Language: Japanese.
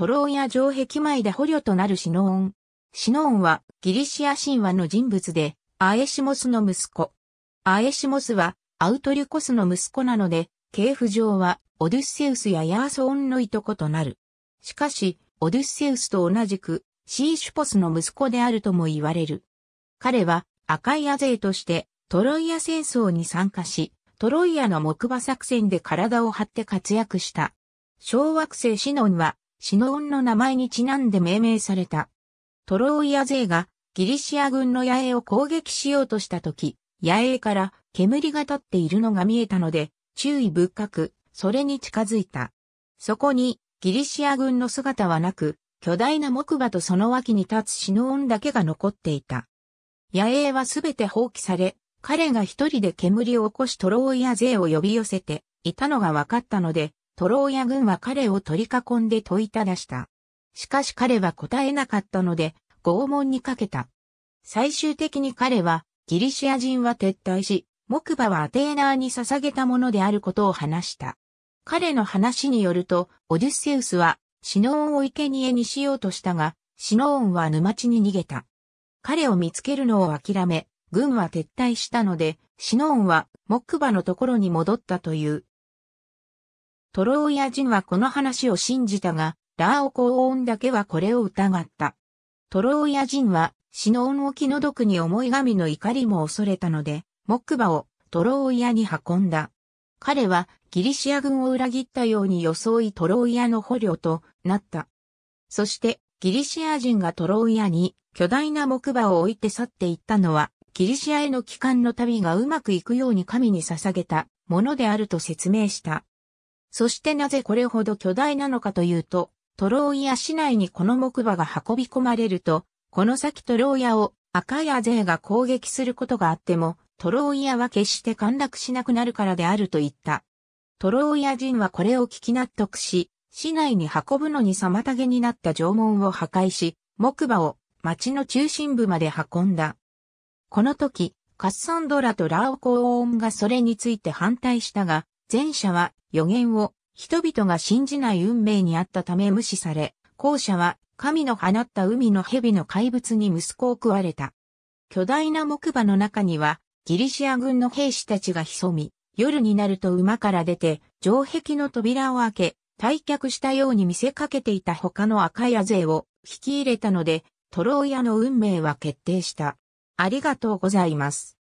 トローヤ城壁前で捕虜となるシノーン。シノーンはギリシア神話の人物で、アエシモスの息子。アエシモスはアウトリュコスの息子なので、系譜上はオデュッセウスやヤーソオンのいとことなる。しかし、オデュッセウスと同じくシーシュポスの息子であるとも言われる。彼は赤いア勢としてトロイア戦争に参加し、トロイアの木馬作戦で体を張って活躍した。小惑星シノンはシノオンの名前にちなんで命名された。トローイア勢がギリシア軍の野営を攻撃しようとした時、野営から煙が立っているのが見えたので、注意深く、それに近づいた。そこに、ギリシア軍の姿はなく、巨大な木馬とその脇に立つシノオンだけが残っていた。野営はすべて放棄され、彼が一人で煙を起こしトローイア勢を呼び寄せていたのが分かったので、トローヤ軍は彼を取り囲んで問いただした。しかし彼は答えなかったので、拷問にかけた。最終的に彼は、ギリシア人は撤退し、木馬はアテーナーに捧げたものであることを話した。彼の話によると、オデュッセウスは、シノーンを生贄にしようとしたが、シノーンは沼地に逃げた。彼を見つけるのを諦め、軍は撤退したので、シノーンは木馬のところに戻ったというトローヤ人はこの話を信じたが、ラーオコオーンだけはこれを疑った。トローヤ人は、シノ恩ンを気の毒に思い神の怒りも恐れたので、木馬をトローヤに運んだ。彼はギリシア軍を裏切ったように装いトロイヤの捕虜となった。そしてギリシア人がトロイヤに巨大な木馬を置いて去っていったのはギリシアへの帰還の旅がうまくいくように神に捧げたものであると説明した。そしてなぜこれほど巨大なのかというと、トローイヤ市内にこの木馬が運び込まれると、この先トローヤを赤いアゼーが攻撃することがあっても、トローイヤは決して陥落しなくなるからであると言った。トローイヤ人はこれを聞き納得し、市内に運ぶのに妨げになった縄文を破壊し、木馬を町の中心部まで運んだ。この時、カッサンドラとラオコオーンがそれについて反対したが、前者は予言を人々が信じない運命にあったため無視され、後者は神の放った海の蛇の怪物に息子を食われた。巨大な木馬の中にはギリシア軍の兵士たちが潜み、夜になると馬から出て城壁の扉を開け、退却したように見せかけていた他の赤い勢を引き入れたので、トローヤの運命は決定した。ありがとうございます。